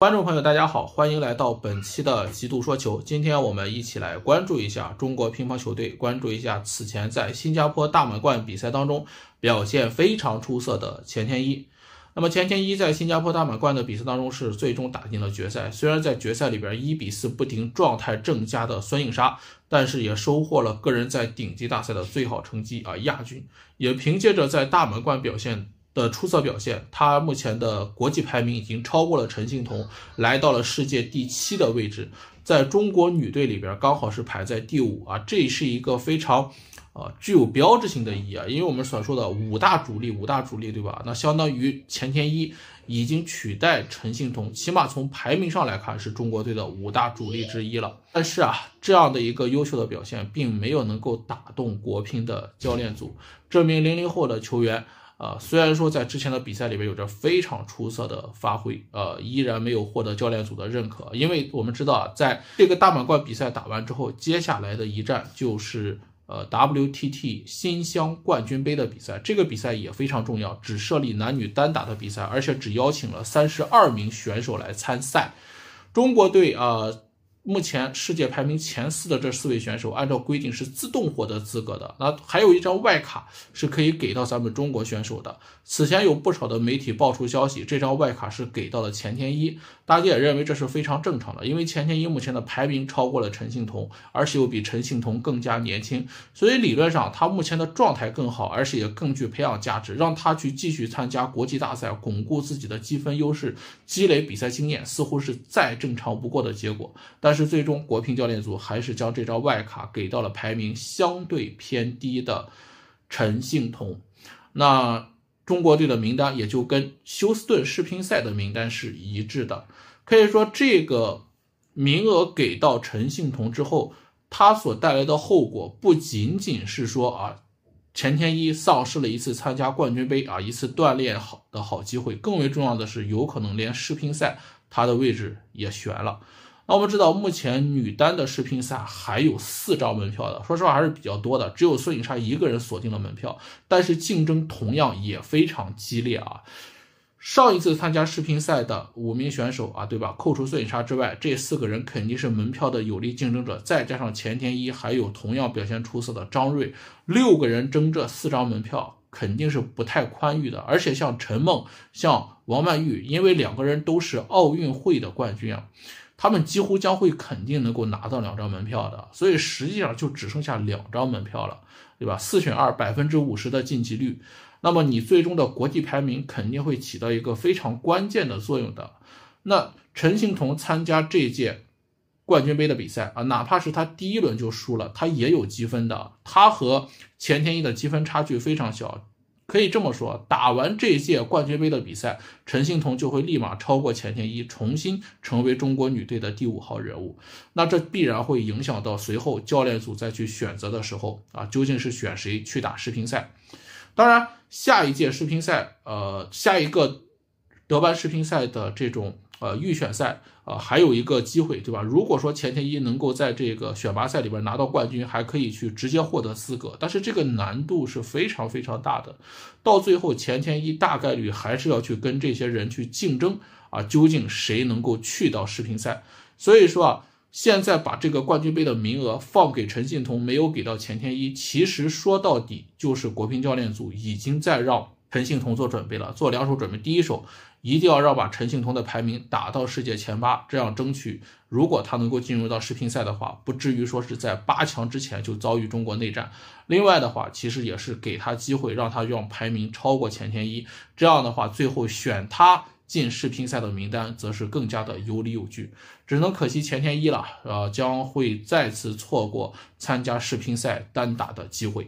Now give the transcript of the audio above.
观众朋友，大家好，欢迎来到本期的极度说球。今天我们一起来关注一下中国乒乓球队，关注一下此前在新加坡大满贯比赛当中表现非常出色的钱天一。那么钱天一在新加坡大满贯的比赛当中是最终打进了决赛，虽然在决赛里边一比四不敌状态正佳的孙颖莎，但是也收获了个人在顶级大赛的最好成绩啊，亚军。也凭借着在大满贯表现。的出色表现，她目前的国际排名已经超过了陈幸同，来到了世界第七的位置，在中国女队里边刚好是排在第五啊，这是一个非常，呃，具有标志性的意义啊，因为我们所说的五大主力，五大主力对吧？那相当于钱天一已经取代陈幸同，起码从排名上来看是中国队的五大主力之一了。但是啊，这样的一个优秀的表现，并没有能够打动国乒的教练组，这名零零后的球员。啊，虽然说在之前的比赛里边有着非常出色的发挥，呃，依然没有获得教练组的认可。因为我们知道，在这个大满贯比赛打完之后，接下来的一站就是呃 WTT 新乡冠军杯的比赛。这个比赛也非常重要，只设立男女单打的比赛，而且只邀请了三十二名选手来参赛。中国队啊。目前世界排名前四的这四位选手，按照规定是自动获得资格的。那还有一张外卡是可以给到咱们中国选手的。此前有不少的媒体爆出消息，这张外卡是给到了钱天一。大家也认为这是非常正常的，因为钱天一目前的排名超过了陈幸同，而且又比陈幸同更加年轻，所以理论上他目前的状态更好，而且也更具培养价值，让他去继续参加国际大赛，巩固自己的积分优势，积累比赛经验，似乎是再正常不过的结果。但是。是最终国乒教练组还是将这张外卡给到了排名相对偏低的陈幸同，那中国队的名单也就跟休斯顿世乒赛的名单是一致的。可以说，这个名额给到陈幸同之后，他所带来的后果不仅仅是说啊，钱天一丧失了一次参加冠军杯啊一次锻炼好的好机会，更为重要的是，有可能连世乒赛他的位置也悬了。那我们知道，目前女单的世乒赛还有四张门票的，说实话还是比较多的。只有孙颖莎一个人锁定了门票，但是竞争同样也非常激烈啊！上一次参加世乒赛的五名选手啊，对吧？扣除孙颖莎之外，这四个人肯定是门票的有力竞争者。再加上钱天一，还有同样表现出色的张瑞，六个人争这四张门票，肯定是不太宽裕的。而且像陈梦、像王曼玉，因为两个人都是奥运会的冠军啊。他们几乎将会肯定能够拿到两张门票的，所以实际上就只剩下两张门票了，对吧？四选二，百分之五十的晋级率，那么你最终的国际排名肯定会起到一个非常关键的作用的。那陈幸彤参加这届冠军杯的比赛啊，哪怕是他第一轮就输了，他也有积分的。他和钱天一的积分差距非常小。可以这么说，打完这一届冠军杯的比赛，陈幸同就会立马超过钱天一，重新成为中国女队的第五号人物。那这必然会影响到随后教练组再去选择的时候啊，究竟是选谁去打世乒赛？当然，下一届世乒赛，呃，下一个德班世乒赛的这种。呃，预选赛啊，还有一个机会，对吧？如果说钱天一能够在这个选拔赛里边拿到冠军，还可以去直接获得资格，但是这个难度是非常非常大的。到最后，钱天一大概率还是要去跟这些人去竞争啊，究竟谁能够去到世乒赛？所以说啊，现在把这个冠军杯的名额放给陈幸同，没有给到钱天一，其实说到底就是国乒教练组已经在绕。陈幸同做准备了，做两手准备。第一手，一定要让把陈幸同的排名打到世界前八，这样争取，如果他能够进入到世乒赛的话，不至于说是在八强之前就遭遇中国内战。另外的话，其实也是给他机会，让他让排名超过前天一。这样的话，最后选他进世乒赛的名单，则是更加的有理有据。只能可惜钱天一了，呃，将会再次错过参加世乒赛单打的机会。